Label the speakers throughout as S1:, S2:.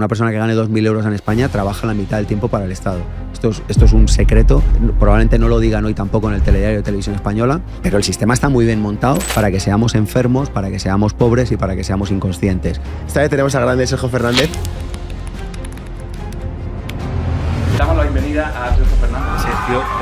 S1: una persona que gane 2.000 euros en España trabaja la mitad del tiempo para el Estado. Esto es, esto es un secreto, probablemente no lo digan hoy tampoco en el telediario de televisión española, pero el sistema está muy bien montado para que seamos enfermos, para que seamos pobres y para que seamos inconscientes. Esta vez tenemos a grande Sergio Fernández.
S2: Damos la bienvenida a Sergio Fernández. Sergio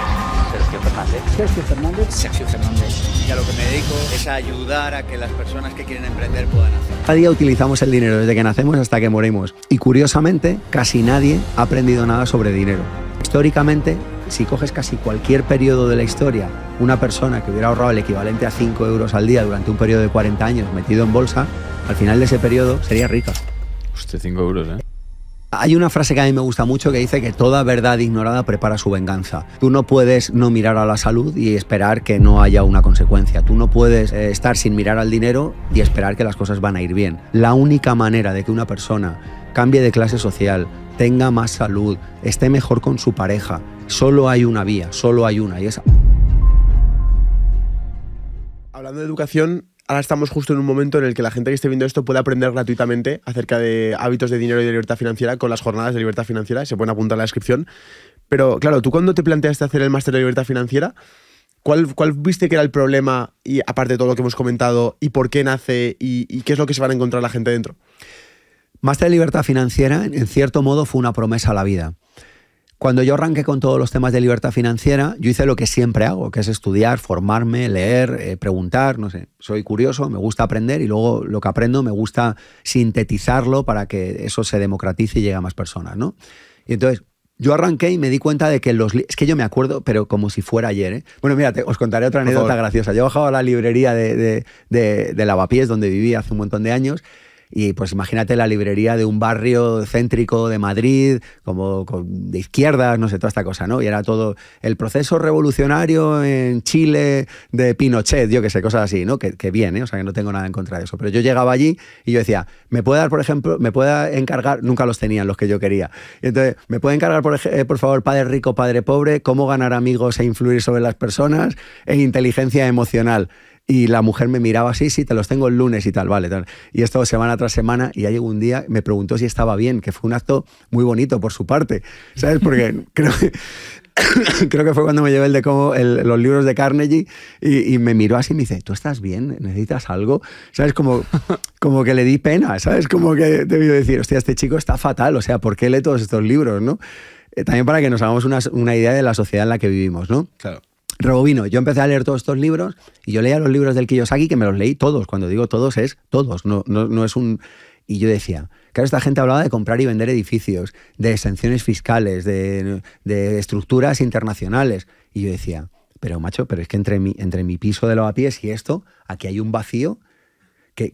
S1: Sergio Fernández. Sergio Fernández. Y a lo que me dedico es a ayudar a que las personas que quieren emprender puedan hacer. Cada día utilizamos el dinero desde que nacemos hasta que morimos. Y curiosamente, casi nadie ha aprendido nada sobre dinero. Históricamente, si coges casi cualquier periodo de la historia, una persona que hubiera ahorrado el equivalente a 5 euros al día durante un periodo de 40 años metido en bolsa, al final de ese periodo sería rica.
S2: Usted 5 euros, ¿eh?
S1: Hay una frase que a mí me gusta mucho que dice que toda verdad ignorada prepara su venganza. Tú no puedes no mirar a la salud y esperar que no haya una consecuencia. Tú no puedes eh, estar sin mirar al dinero y esperar que las cosas van a ir bien. La única manera de que una persona cambie de clase social, tenga más salud, esté mejor con su pareja, solo hay una vía, solo hay una y esa.
S2: Hablando de educación, ahora estamos justo en un momento en el que la gente que esté viendo esto puede aprender gratuitamente acerca de hábitos de dinero y de libertad financiera con las jornadas de libertad financiera. Se pueden apuntar a la descripción. Pero claro, tú cuando te planteaste hacer el máster de libertad financiera, ¿cuál, ¿cuál, viste que era el problema, y aparte de todo lo que hemos comentado, y por qué nace y, y qué es lo que se van a encontrar la gente dentro? Máster de libertad financiera,
S1: en cierto modo, fue una promesa a la vida. Cuando yo arranqué con todos los temas de libertad financiera, yo hice lo que siempre hago, que es estudiar, formarme, leer, eh, preguntar, no sé. Soy curioso, me gusta aprender y luego lo que aprendo me gusta sintetizarlo para que eso se democratice y llegue a más personas, ¿no? Y entonces, yo arranqué y me di cuenta de que los... Es que yo me acuerdo, pero como si fuera ayer. ¿eh? Bueno, mira, os contaré otra anécdota graciosa. Yo bajado a la librería de, de, de, de Lavapiés, donde viví hace un montón de años, y pues imagínate la librería de un barrio céntrico de Madrid, como de izquierdas, no sé, toda esta cosa, ¿no? Y era todo el proceso revolucionario en Chile de Pinochet, yo que sé, cosas así, ¿no? Que, que O sea, que no tengo nada en contra de eso. Pero yo llegaba allí y yo decía, ¿me puede dar, por ejemplo, me puede encargar, nunca los tenían los que yo quería. entonces, ¿me puede encargar, por, eh, por favor, padre rico, padre pobre, cómo ganar amigos e influir sobre las personas en inteligencia emocional? y la mujer me miraba así, sí, te los tengo el lunes y tal, vale. Tal. Y esto semana tras semana y ya llegó un día, me preguntó si estaba bien, que fue un acto muy bonito por su parte, ¿sabes? Porque creo que... creo que fue cuando me llevé el de cómo, los libros de Carnegie y, me miró así y me dice, ¿tú estás bien? ¿Necesitas algo? ¿Sabes? Como, como que le di pena, ¿sabes? Como que te vio decir, hostia, este chico está fatal, o sea, ¿por qué lee todos estos libros, no? Eh, también para que nos hagamos una, una idea de la sociedad en la que vivimos, ¿no? Claro rebobino, yo empecé a leer todos estos libros y yo leía los libros del Kiyosaki que me los leí todos. Cuando digo todos es todos, no, no, es un... Y yo decía, claro, esta gente hablaba de comprar y vender edificios, de exenciones fiscales, de, estructuras internacionales. Y yo decía, pero macho, pero es que entre mi, entre mi piso de lavapiés y esto, aquí hay un vacío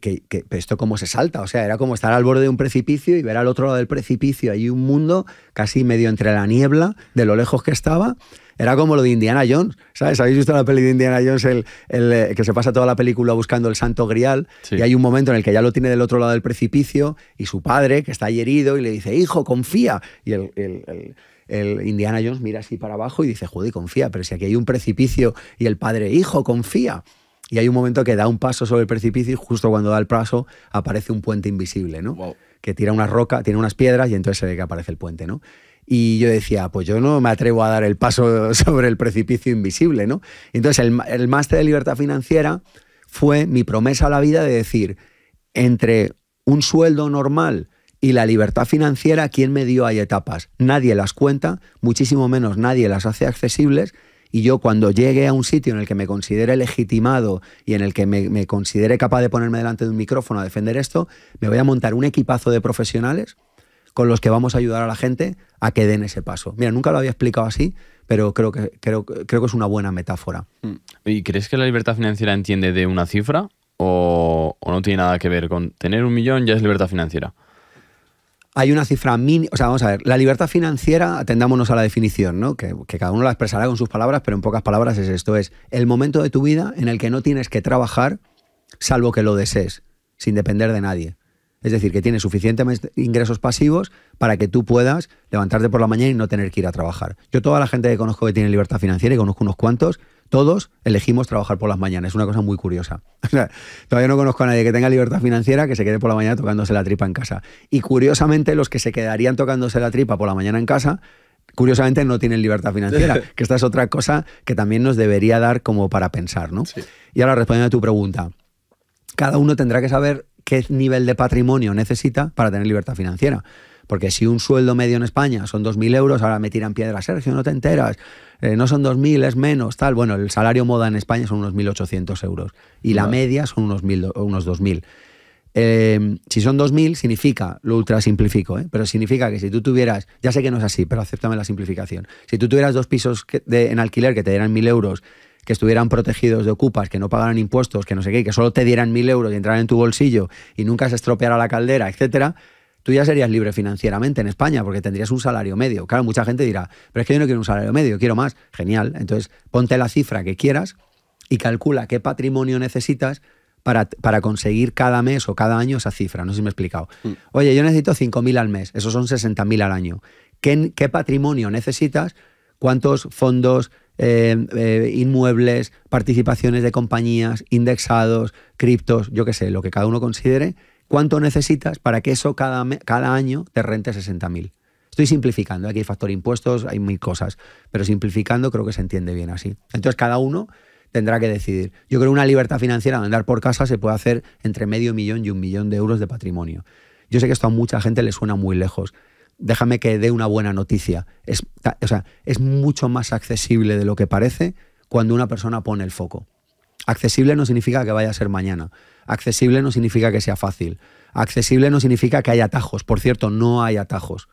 S1: que, esto cómo se salta. O sea, era como estar al borde de un precipicio y ver al otro lado del precipicio hay un mundo casi medio entre la niebla, de lo lejos que estaba. Era como lo de Indiana Jones, ¿sabes? ¿Habéis visto la peli de Indiana Jones, el, el eh, que se pasa toda la película buscando el santo grial? Y hay un momento en el que ya lo tiene del otro lado del precipicio y su padre, que está herido, y le dice, hijo, confía. Y el, Indiana Jones mira así para abajo y dice, joder, confía, pero si aquí hay un precipicio y el padre, hijo, confía y hay un momento que da un paso sobre el precipicio y justo cuando da el paso aparece un puente invisible, ¿no? Que tira una roca, tiene unas piedras y entonces se ve que aparece el puente, ¿no? Y yo decía, pues yo no me atrevo a dar el paso sobre el precipicio invisible, ¿no? Entonces el, el máster de libertad financiera fue mi promesa a la vida de decir, entre un sueldo normal y la libertad financiera, ¿quién me dio? Hay etapas. Nadie las cuenta, muchísimo menos nadie las hace accesibles y yo cuando llegue a un sitio en el que me considere legitimado y en el que me, considere capaz de ponerme delante de un micrófono a defender esto, me voy a montar un equipazo de profesionales con los que vamos a ayudar a la gente a que den ese paso. Mira, nunca lo había explicado así, pero creo que, creo, creo que es una buena metáfora. Mm.
S2: ¿Y crees que la libertad financiera entiende de una cifra o no tiene nada que ver con tener un millón ya es libertad financiera?
S1: hay una cifra mínima. O sea, vamos a ver, la libertad financiera, atendámonos a la definición, ¿no? Que, que, cada uno la expresará con sus palabras, pero en pocas palabras es esto: es el momento de tu vida en el que no tienes que trabajar salvo que lo desees, sin depender de nadie. Es decir, que tienes suficientes ingresos pasivos para que tú puedas levantarte por la mañana y no tener que ir a trabajar. Yo, toda la gente que conozco que tiene libertad financiera, y conozco unos cuantos, todos elegimos trabajar por las mañanas. Es una cosa muy curiosa. todavía no conozco a nadie que tenga libertad financiera que se quede por la mañana tocándose la tripa en casa. Y curiosamente, los que se quedarían tocándose la tripa por la mañana en casa, curiosamente no tienen libertad financiera, que esta es otra cosa que también nos debería dar como para pensar, ¿no? Y ahora respondiendo a tu pregunta, cada uno tendrá que saber qué nivel de patrimonio necesita para tener libertad financiera. Porque si un sueldo medio en España son 2.000 euros, ahora me tiran piedra, Sergio, no te enteras, eh, no son 2.000, es menos, tal. Bueno, el salario moda en España son unos 1.800 euros y la media son unos, mil, unos 2.000. Eh, si son 2.000, significa, lo ultra simplifico, eh, pero significa que si tú tuvieras, ya sé que no es así, pero acéptame la simplificación, si tú tuvieras dos pisos en alquiler que te dieran 1.000 euros, que estuvieran protegidos de ocupas, que no pagaran impuestos, que no sé qué, que solo te dieran 1.000 euros y entraran en tu bolsillo y nunca se estropeara la caldera, etcétera, tú ya serías libre financieramente en España porque tendrías un salario medio. Claro, mucha gente dirá, pero es que yo no quiero un salario medio, quiero más. Genial, entonces ponte la cifra que quieras y calcula qué patrimonio necesitas para, conseguir cada mes o cada año esa cifra. No sé si me he explicado. Mm. Oye, yo necesito 5.000 al mes, esos son 60.000 al año. ¿Qué, patrimonio necesitas? ¿Cuántos fondos, eh, eh, inmuebles, participaciones de compañías, indexados, criptos, yo qué sé, lo que cada uno considere? cuánto necesitas para que eso cada, año te rente 60.000. Estoy simplificando, aquí hay factor impuestos, hay mil cosas, pero simplificando creo que se entiende bien así. Entonces cada uno tendrá que decidir. Yo creo que una libertad financiera de andar por casa se puede hacer entre medio millón y un millón de euros de patrimonio. Yo sé que esto a mucha gente le suena muy lejos. Déjame que dé una buena noticia. sea, es mucho más accesible de lo que parece cuando una persona pone el foco. Accesible no significa que vaya a ser mañana. Accesible no significa que sea fácil. Accesible no significa que haya atajos. Por cierto, no hay atajos.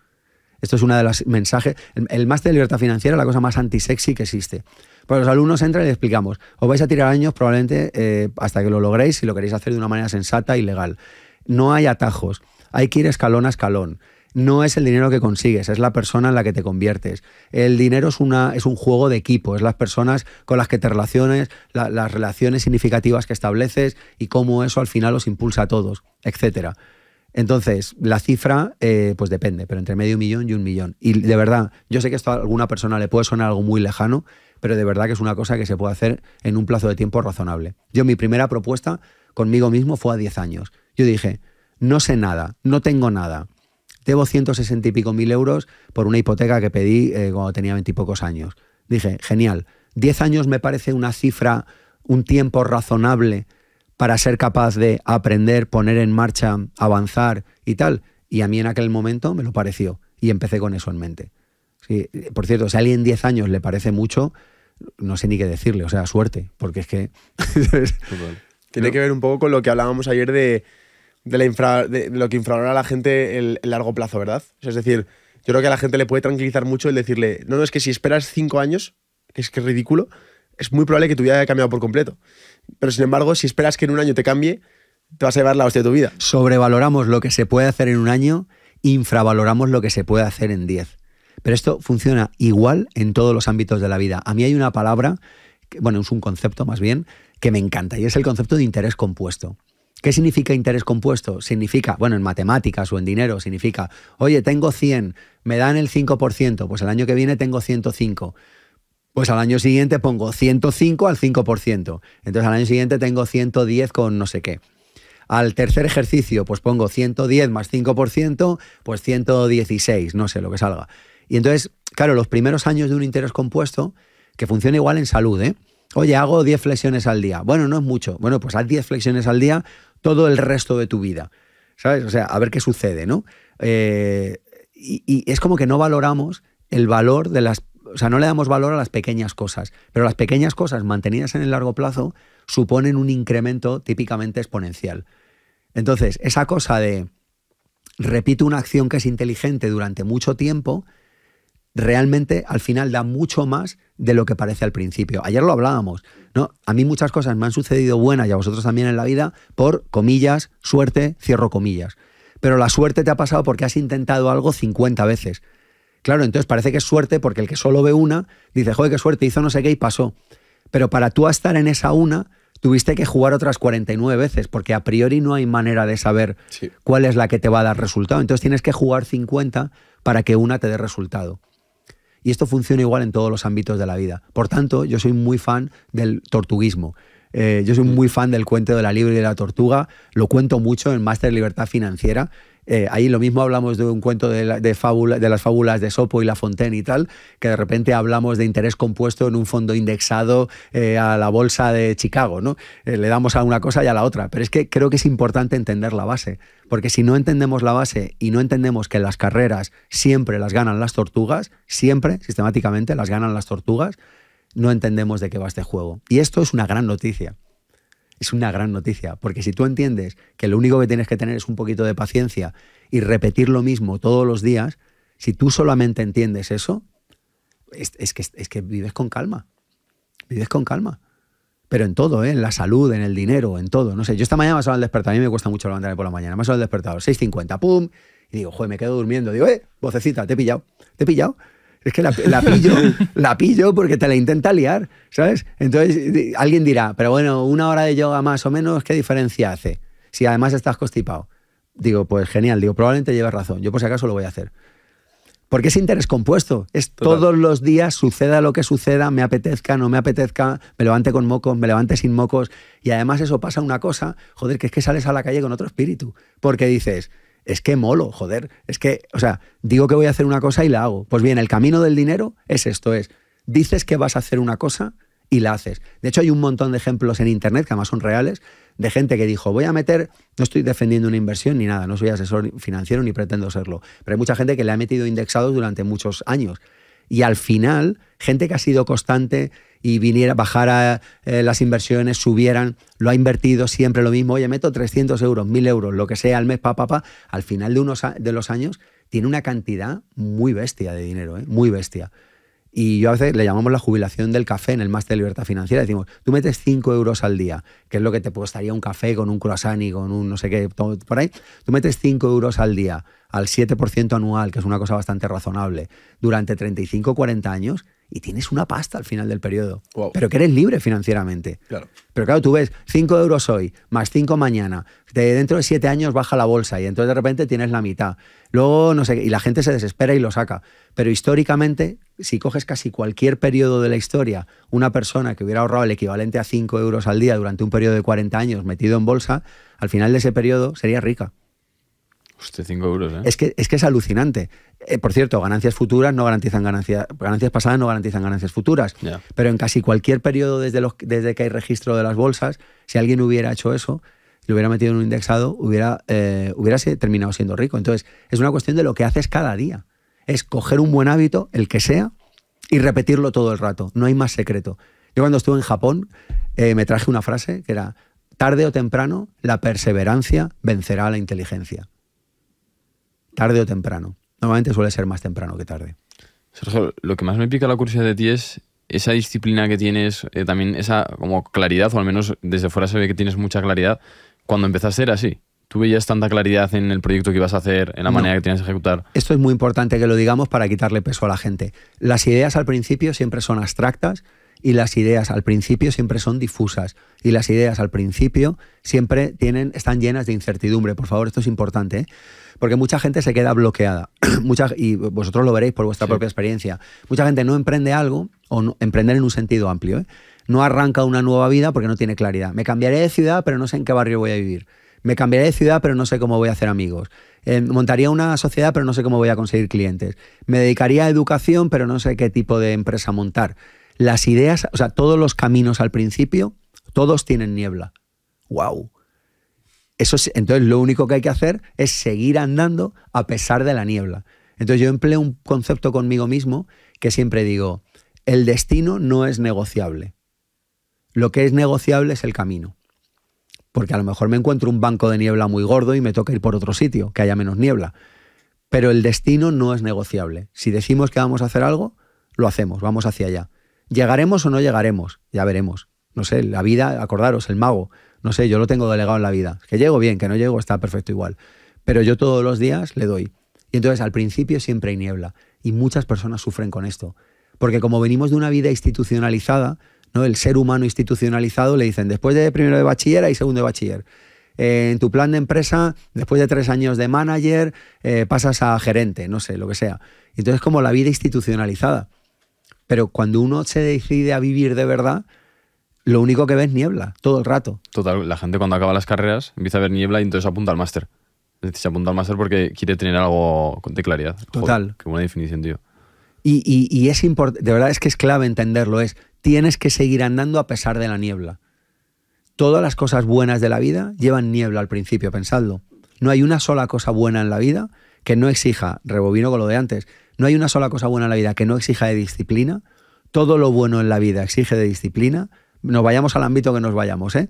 S1: Esto es uno de los mensajes. El, máster de libertad financiera es la cosa más antisexy que existe. Pues los alumnos entran y les explicamos. Os vais a tirar años probablemente eh, hasta que lo logréis si lo queréis hacer de una manera sensata y legal. No hay atajos. Hay que ir escalón a escalón no es el dinero que consigues, es la persona en la que te conviertes. El dinero es, una, es un juego de equipo, es las personas con las que te relaciones, las relaciones significativas que estableces y cómo eso al final los impulsa a todos, etc. Entonces, la cifra eh, pues depende, pero entre medio millón y un millón. Y de verdad, yo sé que esto a alguna persona le puede sonar algo muy lejano, pero de verdad que es una cosa que se puede hacer en un plazo de tiempo razonable. Yo mi primera propuesta conmigo mismo fue a 10 años. Yo dije, no sé nada, no tengo nada debo 160 y pico mil euros por una hipoteca que pedí eh, cuando tenía veintipocos años. Dije, genial, 10 años me parece una cifra, un tiempo razonable para ser capaz de aprender, poner en marcha, avanzar y tal. Y a mí en aquel momento me lo pareció y empecé con eso en mente. Sí, por cierto, si a alguien 10 años le parece mucho, no sé ni qué decirle, o sea, suerte, porque es que...
S2: Tiene que ver un poco con lo que hablábamos ayer de de, la lo que infravalora a la gente el, largo plazo, ¿verdad? es decir, yo creo que a la gente le puede tranquilizar mucho el decirle, no, no, es que si esperas cinco años, que es que es ridículo, es muy probable que tu vida haya cambiado por completo. Pero sin embargo, si esperas que en un año te cambie, te vas a llevar la hostia de tu vida.
S1: Sobrevaloramos lo que se puede hacer en un año, infravaloramos lo que se puede hacer en diez. Pero esto funciona igual en todos los ámbitos de la vida. A mí hay una palabra, bueno, es un concepto más bien, que me encanta y es el concepto de interés compuesto. ¿Qué significa interés compuesto? Significa, bueno, en matemáticas o en dinero, significa, oye, tengo 100, me dan el 5%, pues el año que viene tengo 105. Pues al año siguiente pongo 105 al 5%. Entonces al año siguiente tengo 110 con no sé qué. Al tercer ejercicio, pues pongo 110 más 5%, pues 116, no sé lo que salga. Y entonces, claro, los primeros años de un interés compuesto, que funciona igual en salud, ¿eh? Oye, hago 10 flexiones al día. Bueno, no es mucho. Bueno, pues haz 10 flexiones al día todo el resto de tu vida. ¿Sabes? O sea, a ver qué sucede, ¿no? Eh, y, y, es como que no valoramos el valor de las... O sea, no le damos valor a las pequeñas cosas, pero las pequeñas cosas mantenidas en el largo plazo suponen un incremento típicamente exponencial. Entonces, esa cosa de repito una acción que es inteligente durante mucho tiempo, realmente al final da mucho más de lo que parece al principio. Ayer lo hablábamos, ¿no? A mí muchas cosas me han sucedido buenas y a vosotros también en la vida por comillas, suerte, cierro comillas. Pero la suerte te ha pasado porque has intentado algo 50 veces. Claro, entonces parece que es suerte porque el que solo ve una dice, joder, qué suerte, hizo no sé qué y pasó. Pero para tú estar en esa una, tuviste que jugar otras 49 veces, porque a priori no hay manera de saber cuál es la que te va a dar resultado. Entonces tienes que jugar 50 para que una te dé resultado. Y esto funciona igual en todos los ámbitos de la vida. Por tanto, yo soy muy fan del tortuguismo. Eh, yo soy mm. muy fan del cuento de la libre y de la tortuga, lo cuento mucho en Máster Libertad Financiera. Eh, ahí lo mismo hablamos de un cuento de, fábula, de, las fábulas de Sopo y La Fontaine y tal, que de repente hablamos de interés compuesto en un fondo indexado eh, a la bolsa de Chicago, ¿no? le damos a una cosa y a la otra. Pero es que creo que es importante entender la base, porque si no entendemos la base y no entendemos que las carreras siempre las ganan las tortugas, siempre, sistemáticamente, las ganan las tortugas, no entendemos de qué va este juego. Y esto es una gran noticia. Es una gran noticia, porque si tú entiendes que lo único que tienes que tener es un poquito de paciencia y repetir lo mismo todos los días, si tú solamente entiendes eso, es, que, vives con calma. Vives con calma pero en todo, ¿eh? en la salud, en el dinero, en todo. No sé, yo esta mañana me ha sonado el despertar, a mí me cuesta mucho levantarme por la mañana, me ha pasado el despertador, 6.50, pum, y digo, joder, me quedo durmiendo. Digo, eh, vocecita, te he pillado, te he pillado. Es que la, pillo, la pillo porque te la intenta liar, ¿sabes? Entonces alguien dirá, pero bueno, una hora de yoga más o menos, ¿qué diferencia hace? Si además estás constipado. Digo, pues genial, digo, probablemente lleves razón. Yo por si acaso lo voy a hacer. Porque es interés compuesto. Es todos los días, suceda lo que suceda, me apetezca, no me apetezca, me levante con mocos, me levante sin mocos. Y además eso pasa una cosa, joder, que es que sales a la calle con otro espíritu. Porque dices, es que molo, joder, es que, o sea, digo que voy a hacer una cosa y la hago. Pues bien, el camino del dinero es esto, es, dices que vas a hacer una cosa y la haces. De hecho, hay un montón de ejemplos en Internet, que además son reales, de gente que dijo, voy a meter, no estoy defendiendo una inversión ni nada, no soy asesor financiero ni pretendo serlo, pero hay mucha gente que le ha metido indexados durante muchos años. Y al final, gente que ha sido constante y viniera, bajara eh, las inversiones, subieran, lo ha invertido siempre lo mismo, oye, meto 300 euros, 1000 euros, lo que sea al mes, papá, papá al final de, unos de los años tiene una cantidad muy bestia de dinero, ¿eh? muy bestia. Y yo a veces le llamamos la jubilación del café en el máster de libertad financiera. Decimos, tú metes 5 euros al día, que es lo que te costaría un café con un croissant y con un no sé qué, por ahí. Tú metes 5 euros al día, al 7% anual, que es una cosa bastante razonable, durante 35 o 40 años, y tienes una pasta al final del periodo. Pero que eres libre financieramente. Claro. Pero claro, tú ves 5 euros hoy, más 5 mañana, dentro de 7 años baja la bolsa y entonces de repente tienes la mitad. Luego, no sé, y la gente se desespera y lo saca. Pero históricamente, si coges casi cualquier periodo de la historia, una persona que hubiera ahorrado el equivalente a 5 euros al día durante un periodo de 40 años metido en bolsa, al final de ese periodo sería rica.
S2: ¿eh? Es
S1: que, es que es alucinante. Eh, por cierto, ganancias futuras no garantizan ganancias, ganancias pasadas no garantizan ganancias futuras. Pero en casi cualquier periodo desde, desde que hay registro de las bolsas, si alguien hubiera hecho eso, lo hubiera metido en un indexado, hubiera, eh, terminado siendo rico. Entonces, es una cuestión de lo que haces cada día. Es coger un buen hábito, el que sea, y repetirlo todo el rato. No hay más secreto. Yo cuando estuve en Japón me traje una frase que era, tarde o temprano, la perseverancia vencerá a la inteligencia tarde o temprano. Normalmente suele ser más temprano que tarde.
S2: Sergio, lo que más me pica la curiosidad de ti es esa disciplina que tienes, eh, también esa como claridad, o al menos desde fuera se ve que tienes mucha claridad. Cuando empezaste era así. ¿Tú veías tanta claridad en el proyecto que ibas a hacer, en la manera que tienes que ejecutar?
S1: Esto es muy importante que lo digamos para quitarle peso a la gente. Las ideas al principio siempre son abstractas y las ideas al principio siempre son difusas y las ideas al principio siempre tienen, están llenas de incertidumbre. Por favor, esto es importante, ¿eh? porque mucha gente se queda bloqueada y vosotros lo veréis por vuestra propia experiencia. Mucha gente no emprende algo o emprender en un sentido amplio. ¿eh? No arranca una nueva vida porque no tiene claridad. Me cambiaré de ciudad, pero no sé en qué barrio voy a vivir. Me cambiaré de ciudad, pero no sé cómo voy a hacer amigos. Eh, montaría una sociedad, pero no sé cómo voy a conseguir clientes. Me dedicaría a educación, pero no sé qué tipo de empresa montar. Las ideas, o sea, todos los caminos al principio, todos tienen niebla. ¡Wow! Eso entonces, lo único que hay que hacer es seguir andando a pesar de la niebla. Entonces, yo empleo un concepto conmigo mismo que siempre digo: el destino no es negociable. Lo que es negociable es el camino. Porque a lo mejor me encuentro un banco de niebla muy gordo y me toca ir por otro sitio, que haya menos niebla. Pero el destino no es negociable. Si decimos que vamos a hacer algo, lo hacemos, vamos hacia allá. ¿Llegaremos o no llegaremos? Ya veremos. No sé, la vida, acordaros, el mago. No sé, yo lo tengo delegado en la vida. Que llego bien, que no llego, está perfecto igual. Pero yo todos los días le doy. Y entonces al principio siempre hay niebla. Y muchas personas sufren con esto. Porque como venimos de una vida institucionalizada, ¿no? el ser humano institucionalizado le dicen después de primero de bachiller hay segundo de bachiller. Eh, en tu plan de empresa, después de tres años de manager, eh, pasas a gerente, no sé, lo que sea. Entonces como la vida institucionalizada. Pero cuando uno se decide a vivir de verdad, lo único que ve es niebla todo el rato.
S2: Total, la gente cuando acaba las carreras empieza a ver niebla y entonces apunta al máster. Se apunta al máster porque quiere tener algo de claridad. Total. qué buena definición, tío.
S1: Y, es importante, de verdad es que es clave entenderlo, es tienes que seguir andando a pesar de la niebla. Todas las cosas buenas de la vida llevan niebla al principio, pensadlo. No hay una sola cosa buena en la vida que no exija, rebobino con lo de antes, no hay una sola cosa buena en la vida que no exija de disciplina. Todo lo bueno en la vida exige de disciplina. Nos vayamos al ámbito que nos vayamos, ¿eh?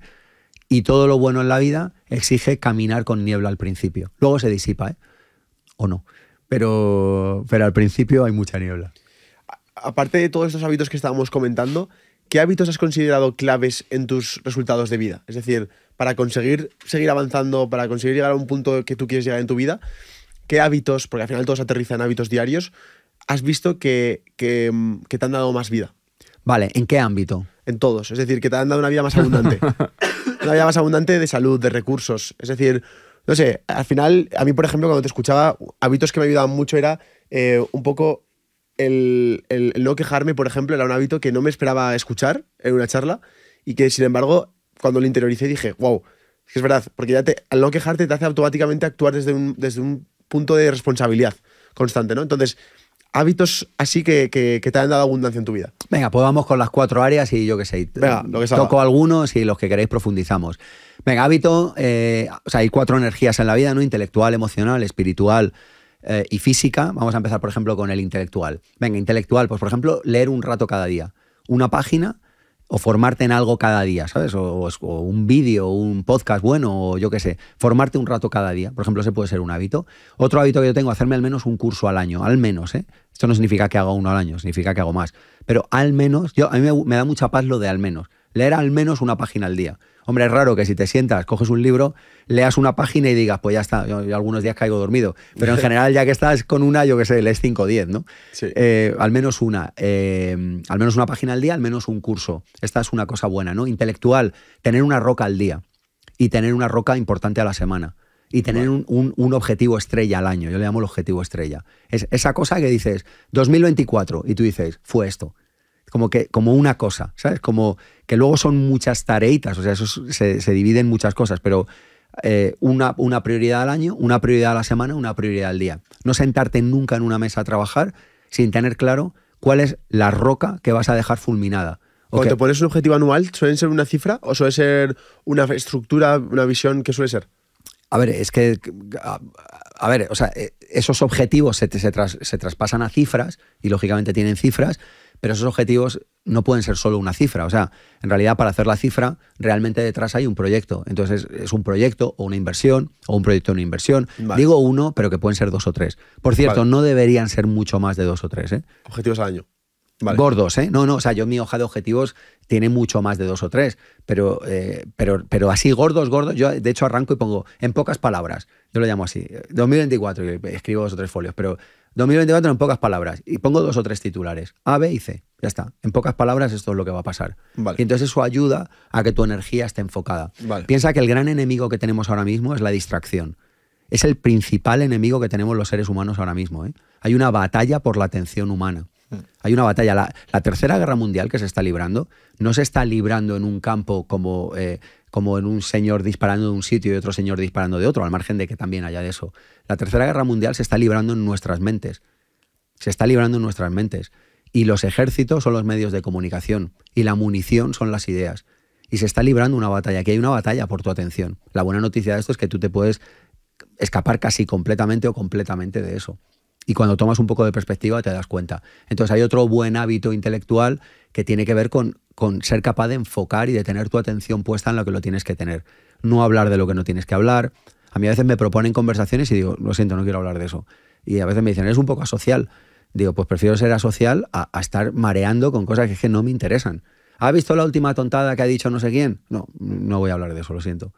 S1: Y todo lo bueno en la vida exige caminar con niebla al principio. Luego se disipa, ¿eh? O no. Pero, pero al principio hay mucha niebla.
S2: aparte de todos estos hábitos que estábamos comentando, ¿qué hábitos has considerado claves en tus resultados de vida? Es decir, para conseguir seguir avanzando, para conseguir llegar a un punto que tú quieres llegar en tu vida, ¿Qué hábitos, porque al final todos aterrizan hábitos diarios, has visto que, que, te han dado más vida? Vale, ¿en qué ámbito? En todos, es decir, que te han dado una vida más abundante. una vida más abundante de salud, de recursos. Es decir, no sé, al final, a mí, por ejemplo, cuando te escuchaba, hábitos que me ayudaban mucho era eh, un poco el, el, no quejarme, por ejemplo, era un hábito que no me esperaba escuchar en una charla y que, sin embargo, cuando lo interioricé dije, wow, es verdad, porque ya te, al no quejarte te hace automáticamente actuar desde desde un punto de responsabilidad constante, ¿no? Entonces, hábitos así que, que, te han dado abundancia en tu vida.
S1: Venga, pues vamos con las cuatro áreas y yo qué sé. Toco algunos y los que queréis profundizamos. Venga, hábito, eh, o sea, hay cuatro energías en la vida, ¿no? Intelectual, emocional, espiritual eh, y física. Vamos a empezar, por ejemplo, con el intelectual. Venga, intelectual, pues por ejemplo, leer un rato cada día. Una página o formarte en algo cada día, ¿sabes? O, un vídeo, un podcast bueno, o yo qué sé, formarte un rato cada día. Por ejemplo, ese puede ser un hábito. Otro hábito que yo tengo, hacerme al menos un curso al año, al menos, ¿eh? Esto no significa que haga uno al año, significa que hago más. Pero al menos, yo, a mí me da mucha paz lo de al menos. Leer al menos una página al día. Hombre, es raro que si te sientas, coges un libro, leas una página y digas, pues ya está, yo, algunos días caigo dormido. Pero en general, ya que estás con una, yo qué sé, lees 5 o 10, ¿no? Sí. Eh, al menos una. Em, al menos una página al día, al menos un curso. Esta es una cosa buena, ¿no? Intelectual, tener una roca al día y tener una roca importante a la semana. Y tener un, objetivo estrella al año, yo le llamo el objetivo estrella. Es esa cosa que dices, 2024, y tú dices, fue esto como, que, como una cosa, ¿sabes? Como que luego son muchas tareitas, o sea, eso se, dividen muchas cosas, pero eh, una, una prioridad al año, una prioridad a la semana, una prioridad al día. No sentarte nunca en una mesa a trabajar sin tener claro cuál es la roca que vas a dejar fulminada. Cuando te
S2: pones un objetivo anual, ¿suelen ser una cifra o suele ser una estructura, una visión? ¿Qué suele ser?
S1: A ver, es que. A, ver, o sea, eh, esos objetivos se, se, se, traspasan a cifras y lógicamente tienen cifras, pero esos objetivos no pueden ser solo una cifra. O sea, en realidad, para hacer la cifra, realmente detrás hay un proyecto. Entonces, es, un proyecto o una inversión o un proyecto o una inversión. Digo uno, pero que pueden ser dos o tres. Por cierto, no deberían ser mucho más de dos o tres. ¿eh?
S2: Objetivos al año. Gordos, ¿eh?
S1: No, no, o sea, yo mi hoja de objetivos tiene mucho más de dos o tres, pero, eh, pero, pero así gordos, gordos, yo de hecho arranco y pongo en pocas palabras, yo lo llamo así, 2024, escribo dos o tres folios, pero 2024 en pocas palabras, y pongo dos o tres titulares, A, B y C, ya está, en pocas palabras esto es lo que va a pasar. Y entonces eso ayuda a que tu energía esté enfocada. Piensa que el gran enemigo que tenemos ahora mismo es la distracción. Es el principal enemigo que tenemos los seres humanos ahora mismo. ¿eh? Hay una batalla por la atención humana. Hay una batalla. La, tercera guerra mundial que se está librando no se está librando en un campo como, eh, como en un señor disparando de un sitio y otro señor disparando de otro, al margen de que también haya de eso. La tercera guerra mundial se está librando en nuestras mentes. Se está librando en nuestras mentes. Y los ejércitos son los medios de comunicación. Y la munición son las ideas. Y se está librando una batalla. Aquí hay una batalla por tu atención. La buena noticia de esto es que tú te puedes escapar casi completamente o completamente de eso. Y cuando tomas un poco de perspectiva te das cuenta. Entonces hay otro buen hábito intelectual que tiene que ver con, con ser capaz de enfocar y de tener tu atención puesta en lo que lo tienes que tener. No hablar de lo que no tienes que hablar. A mí a veces me proponen conversaciones y digo, lo siento, no quiero hablar de eso. Y a veces me dicen, eres un poco asocial. Digo, pues prefiero ser asocial a, a estar mareando con cosas que, que no me interesan. ¿Ha visto la última tontada que ha dicho no sé quién? No, no voy a hablar de eso, lo siento.